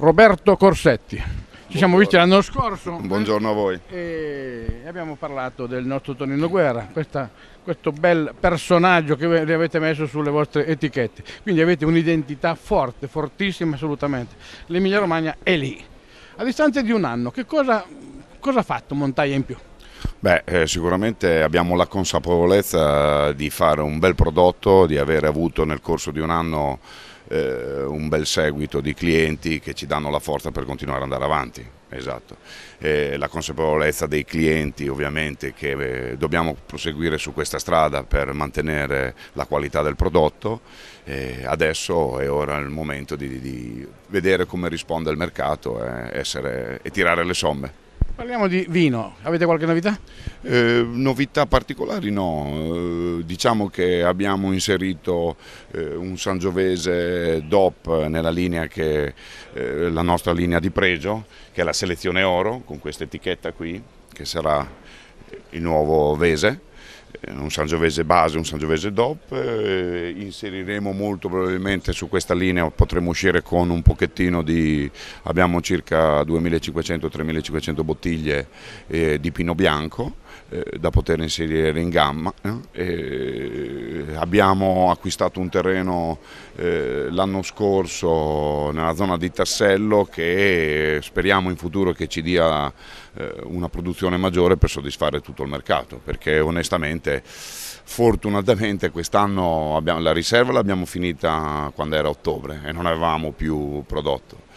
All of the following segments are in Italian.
Roberto Corsetti. Ci siamo visti l'anno scorso. Buongiorno a voi. E abbiamo parlato del nostro Tonino Guerra, questa, questo bel personaggio che vi avete messo sulle vostre etichette. Quindi avete un'identità forte, fortissima assolutamente. L'Emilia Romagna è lì. A distanza di un anno, che cosa, cosa ha fatto Montagna in più? Beh, eh, sicuramente abbiamo la consapevolezza di fare un bel prodotto, di aver avuto nel corso di un anno eh, un bel seguito di clienti che ci danno la forza per continuare ad andare avanti. Esatto. Eh, la consapevolezza dei clienti ovviamente che eh, dobbiamo proseguire su questa strada per mantenere la qualità del prodotto. Eh, adesso è ora il momento di, di, vedere come risponde il mercato eh, essere, e tirare le somme. Parliamo di vino, avete qualche novità? Eh, novità particolari no, eh, diciamo che abbiamo inserito eh, un Sangiovese DOP nella linea che, eh, la nostra linea di pregio, che è la selezione oro, con questa etichetta qui, che sarà il nuovo Vese un Sangiovese base, un Sangiovese DOP, eh, inseriremo molto probabilmente su questa linea, potremo uscire con un pochettino di, abbiamo circa 2500-3500 bottiglie eh, di Pino Bianco eh, da poter inserire in gamma eh, abbiamo acquistato un terreno eh, l'anno scorso nella zona di Tassello che speriamo in futuro che ci dia eh, una produzione maggiore per soddisfare tutto il mercato perché onestamente fortunatamente quest'anno la riserva l'abbiamo finita quando era ottobre e non avevamo più prodotto.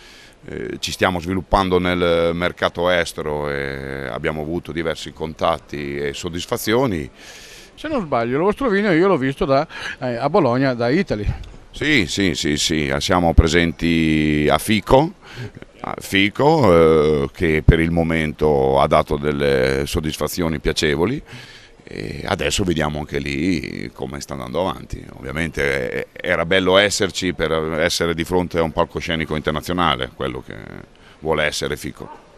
Eh, ci stiamo sviluppando nel mercato estero e abbiamo avuto diversi contatti e soddisfazioni se non sbaglio il vostro vino io l'ho visto da, eh, a Bologna da Italy. Sì, sì, sì, sì, eh, siamo presenti a Fico, a Fico eh, che per il momento ha dato delle soddisfazioni piacevoli e adesso vediamo anche lì come sta andando avanti. Ovviamente eh, eh, era bello esserci per essere di fronte a un palcoscenico internazionale, quello che vuole essere Fico.